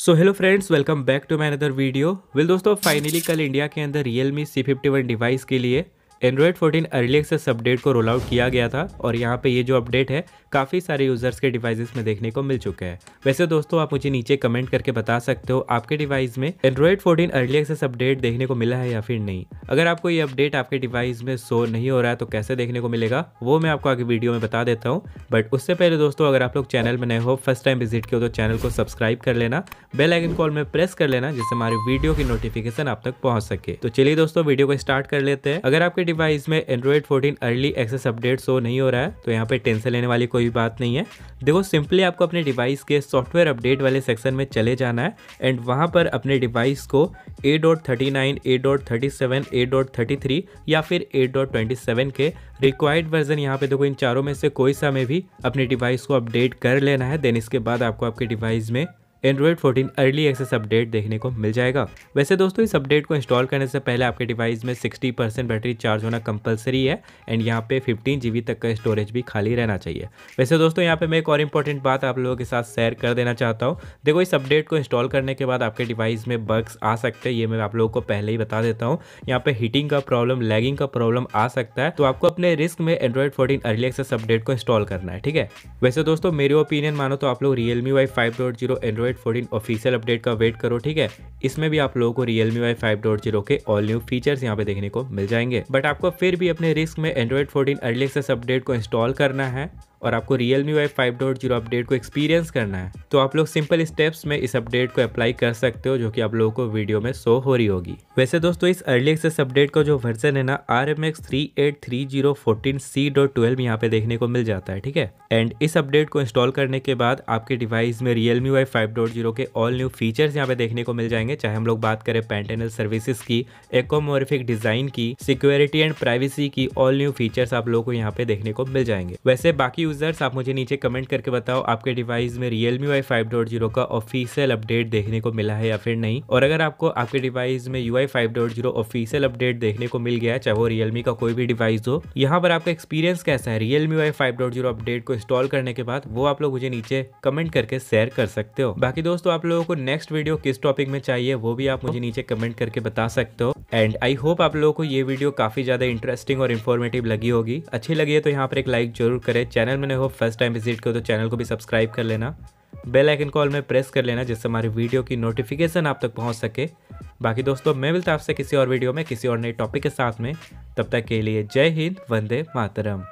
so hello friends welcome back to my other video will दोस्तों finally कल India के अंदर Realme C fifty one device के लिए एंड्रॉयड 14 अर्ली एक्सेस अपडेट को roll out किया गया था और यहाँ पे ये जो अपडेट है काफ़ी सारे यूजर्स के डिवाइसेस में देखने को मिल चुके हैं वैसे दोस्तों आप मुझे नीचे कमेंट करके बता सकते हो आपके डिवाइस में एंड्रॉयड 14 अर्ली एक्सेस अपडेट देखने को मिला है या फिर नहीं अगर आपको ये अपडेट आपके डिवाइस में शो नहीं हो रहा है तो कैसे देखने को मिलेगा वो मैं आपको आगे वीडियो में बता देता हूँ बट उससे पहले दोस्तों अगर आप लोग चैनल में नए हो फर्स्ट टाइम विजिट किया तो चैनल को सब्सक्राइब कर लेना बेल आइकन कॉल में प्रेस कर लेना जिससे हमारे वीडियो की नोटिफिकेशन आप तक पहुँच सके तो चलिए दोस्तों वीडियो को स्टार्ट कर लेते हैं अगर आपके डिवाइस में Android 14 early access update show नहीं हो रहा है तो यहाँ पे टेंशन लेने वाली कोई बात नहीं है देखो सिंपली आपको अपने डिवाइस के सॉफ्टवेयर अपडेट वाले सेक्शन में चले जाना है एंड वहाँ पर अपने डिवाइस को A dot thirty nine A dot thirty seven A dot thirty three या फिर ए डॉट ट्वेंटी सेवन के रिक्वायर्ड वर्जन यहाँ पे देखो इन चारों में से कोई सा में भी अपने डिवाइस को अपडेट कर लेना है देन इसके बाद आपको आपके डिवाइस में एंड्रॉयड 14 अर्ली एक्सेस अपडेट देखने को मिल जाएगा वैसे दोस्तों इस अपडेट को इंस्टॉल करने से पहले आपके डिवाइस में 60 परसेंट बैटरी चार्ज होना कंपलसरी है एंड यहाँ पे 15 जीबी तक का स्टोरेज भी खाली रहना चाहिए वैसे दोस्तों यहाँ पे मैं एक और इंपॉर्टेंट बात आप लोगों के साथ शेयर कर देना चाहता हूँ देखो इस अपडेट को इंस्टॉल करने के बाद आपके डिवाइस में बग्स आ सकते हैं ये मैं आप लोगों को पहले ही बता देता हूँ यहाँ पे हीटिंग का प्रॉब्लम लैगिंग का प्रॉब्लम आ सकता है तो आपको अपने रिस्क में Android fourteen early access update को इंस्टॉल करना है ठीक है वैसे दोस्तों मेरे ओपिनियन मानो तो आप लोग Realme Y five dot zero Android fourteen official update का वेट करो ठीक है इसमें भी आप लोगों को Realme Y five dot zero के ऑल न्यू फीचर्स यहाँ पे देखने को मिल जाएंगे बट आपको फिर भी अपने रिस्क में Android fourteen early access update को इंस्टॉल करना है और आपको Realme Y five dot zero update को एक्सपीरियंस करना है तो आप लोग सिंपल स्टेप्स में इस अपडेट को अप्लाई कर सकते हो जो कि आप लोगों को वीडियो में शो हो रही होगी वैसे दोस्तों इस अर्ली एक्सेस अपडेट का जो वर्जन है ना R M X three eight three zero fourteen C dot twelve यहाँ पे देखने को मिल जाता है ठीक है एंड इस अपडेट को इंस्टॉल करने के बाद आपके डिवाइस में Realme Y five dot zero के ऑल न्यू फीचर्स यहाँ पे देखने को मिल जाएंगे चाहे हम लोग बात करें पेंटेनल सर्विसेज की एकोमोरिफिक डिजाइन की सिक्योरिटी एंड प्राइवेसी की ऑल न्यू फीचर्स आप लोगों को यहाँ पे देखने को मिल जाएंगे वैसे बाकी यूज़र्स आप मुझे नीचे कमेंट करके बताओ आपके डिवाइस में Realme Y five dot zero का ऑफिशियल अपडेट देखने को मिला है या फिर नहीं और अगर आपको आपके डिवाइस में U I five dot zero official update देखने को मिल गया चाहे वो रियलमी का कोई भी डिवाइस हो यहाँ पर आपका एक्सपीरियंस कैसा है Realme Y five dot zero update को इंस्टॉल करने के बाद वो आप लोग मुझे नीचे कमेंट करके शेयर कर सकते हो बाकी दोस्तों आप लोगों को नेक्स्ट वीडियो किस टॉपिक में चाहिए वो भी आप मुझे नीचे कमेंट करके बता सकते हो एंड आई होप आप लोगों को ये वीडियो काफ़ी ज़्यादा इंटरेस्टिंग और इन्फॉर्मेटिव लगी होगी अच्छी लगी है तो यहाँ पर एक लाइक जरूर करें चैनल में हो फर्स्ट टाइम विजिट करो तो चैनल को भी सब्सक्राइब कर लेना बेल आइकन कॉल में प्रेस कर लेना जिससे हमारी वीडियो की नोटिफिकेशन आप तक पहुँच सके बाकी दोस्तों मैं मिलता आपसे किसी और वीडियो में किसी और नए टॉपिक के साथ में तब तक के लिए जय हिंद वंदे मातरम